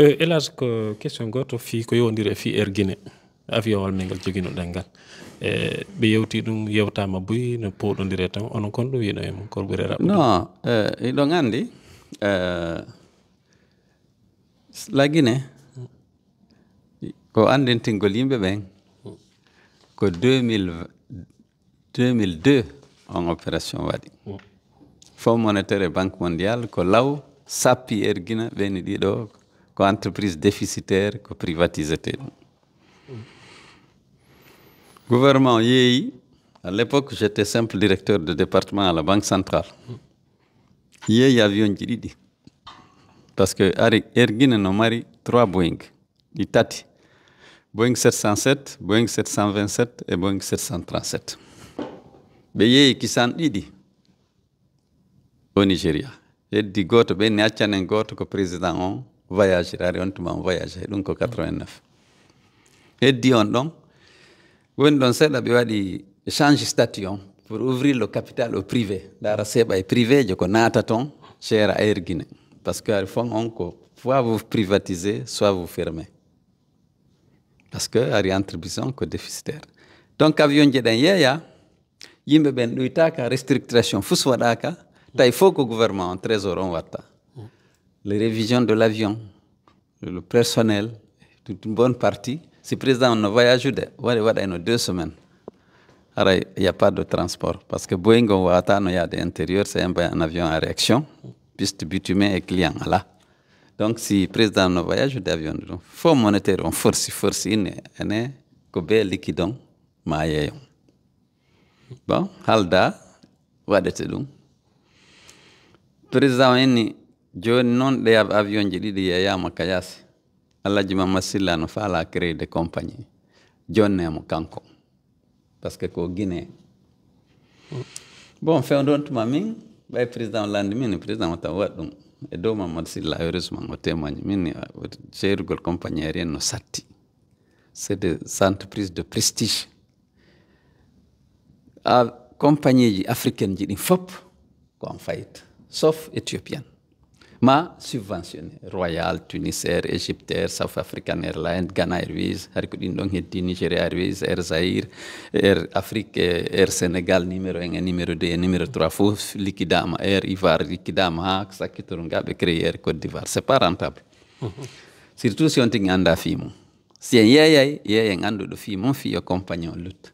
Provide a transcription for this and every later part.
E, elage ko question goto fi ko yowdiri e fi air guiné avion min ngal joguinoɗen ngal e ɓe yewti ɗum yewtama boyi no powɗodiri tan onon kon ɗum wino hen kol ɓuuri raɓ non iɗon e, e andi la guiné ko andintingol yimɓe ɓen ko 2002 on opération waɗi mm. fond monétaire banque mondial ko law sappi er guina ɓeni ɗiɗo ko entreprise déficitaire ko gouvernement à l'époque j'étais simple directeur de département à la banque centrale y avion eu un avion Parce que ari air qu'il no trois boeing a boeing 707 boeing 727 et boeing 737 ɓe au Nigeria. ɗiɗi au Nigeria. heddi goto a accanen goto ko président on Voyager, raare on tuma on voyage ɗum ko 89 heddi on ɗon woni ɗon seeɗa ɓe waɗi change statut on pour ouvrir le capital au privé La seeɓa e privé je ko naata toon chére air guiné parce que ari fon on ko soit vous privatisez soit vous fermez par ce que ari entreprise on ko déficitaire donc avion je ɗen yeeya yimɓe ɓen ɗoytaka restructuration fus waɗaka tawi faut ko gouvernement on trésor on watta les révisions de l'avion, le personnel, toute une bonne partie. Si le président ne voyage pas, deux semaines. Alors, il n'y a pas de transport. Parce que Boeing, on il y a des intérieurs, c'est un, avion à réaction, piste bitumée et client là. Donc, si le président ne voyage d'avion, il faut monétaire, on force, force, il est que liquidon, maillé. Bon, halda, wadete Le Président, il joni noon ɗeya avion ji ɗiɗi yeyama kayasi alhaji mamad silla no faala créé de compagnie jonnemo kanko par ce que ko guinée bon fewdon tuma min ɓay président landi min président o tan waɗi ɗum e dow mamadou silla heureusement o témoigne min e, seyrugol compagnie en no satti c'est des entreprises de prestige a compagnie ji africaine ji ɗin fop ko an fayita sauf éthiopienne ma subventionné royal tunisair égyptaire south african airlines ghana airways nigeria airways air Zaire, air afrique air sénégal numéro 1 numéro 2 numéro 3 liquidama air ivar liquidama hak sakkitoro air côte d'ivoire c'est pas rentable mhm. surtout si on t'y anda fi film si a, On fi compagnon lutte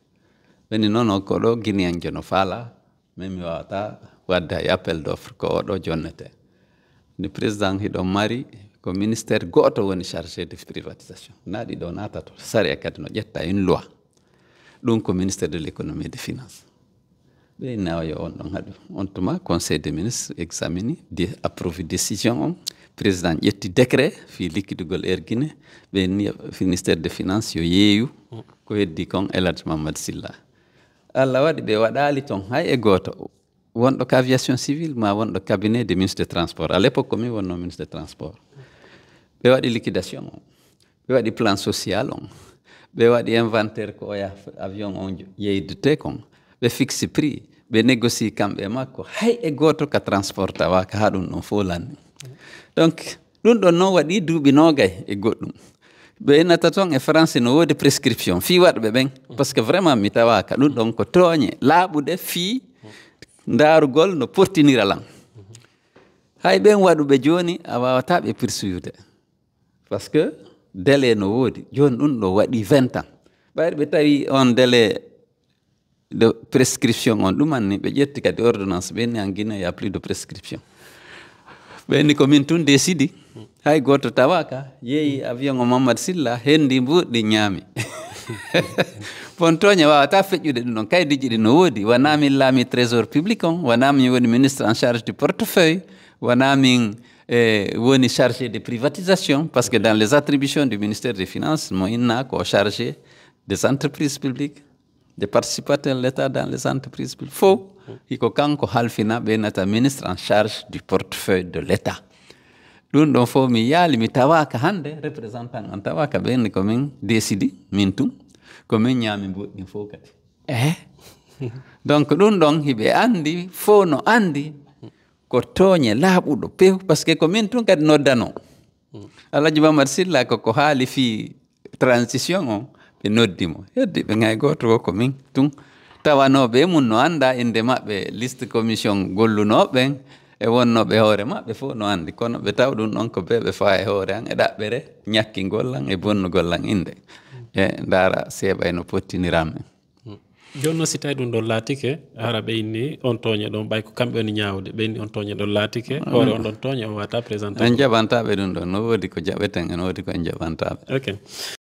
un o a, si jono a a, mi wada on appel d' ko le président hiɗo mari ko ministére goto woni chargé de privatisation na ɗiɗo natato saria kadi no ƴetta une loi ɗum ko ministre de l'économie et de finance ɓe nawayo on ɗon haɗu on tuma conseil des ministres examini de approuve décision on président ƴetti décret fi likkidugol air guine ɓe ni de finance yo yeeyu ko heddi kon eladj mamad silla allah waɗi ɓe waɗali ton hay e goto wonɗo ko aviation civile ma wonɗo cabinet des ministre de transport à l' époque komin wonno ministre de transport ɓe waɗi liquidation on ɓe waɗi plan social on ɓe waɗi inventaire ko oya avion on yeydete kon ɓe fixe prix ɓe négocie kamɓe e makko hay e goto ka transport tawaka ha ɗum ɗon fo lanni donc ɗum ɗon noon waɗi duuɓi nogay e goɗɗum ɓe innata toon e france no woodi prescription fi waɗɓe ɓen par ce que vraiment mi tawaka ɗum ɗon ko tooñe laaɓude fii ndaarugol no portiniralan hay ɓen waɗuɓe jooni a wawata ɓe pursuide par que délé no woodi jooni ɗum ɗo waɗi vingt ans ɓayde ɓe tawi on délé de prescription on ɗumanni ɓe ƴetti kadi ordonnance ɓenni en guinée ya plus de prescription ɓenni komin tun décidi hay gooto tawaka yeeyi avion o mamadou silla henndi mbuɗɗi ñaami Pour wawata feƴƴude ɗum ɗon kaydiji ɗi no woodi wona min laami trésor public on wona ministre en charge du portefeuille wona min e eh, woni chargé de privatisation parce que dans les attributions du ministère des finances mo inna ko chargé des entreprises publiques de participer de l'état dans les entreprises publiques Il hiko kanko halfina ɓe nata ministre en charge du portefeuille de l'état ɗum ɗon fof mi yaali mi tawaaka hannde représentant an tawaaka ɓeenni ko min décidi min tum ko min ñaami mboɗɗin fof kadi ee eh? donc ɗum ɗon hiɓe anndi fof no anndi ko tooñe laaɓuɗo pew par ce que ko min tun kadi noddanoo alhaji mamadou silla koko haali fii transition o ɓe noddi mo heddi ɓe ŋay gooto o ko min tun tawanooɓe mum no annda innde maɓɓe liste commission gollunooɓe e wonnoɓe hoore maɓɓe fof no anndi kono ɓe taw ɗum ɗon ko be ɓe fawa e hoore an e ɗaɓɓere ñakkingollan e bonnugollan innde e ndaara seeɓay no pottiniranme hmm. jooni noon si tawi ɗum ɗon laatike hara ɓeyni on tooña ɗon ɓay ko kamɓe woni ñaawde ɓeyni on tooña ɗon laatike hmm. hoore on ɗon tooña on waata présenté en jaɓantaɓe ɗum ɗon no woodi ko jaɓeten e no woodi ko en jaɓantaɓe ok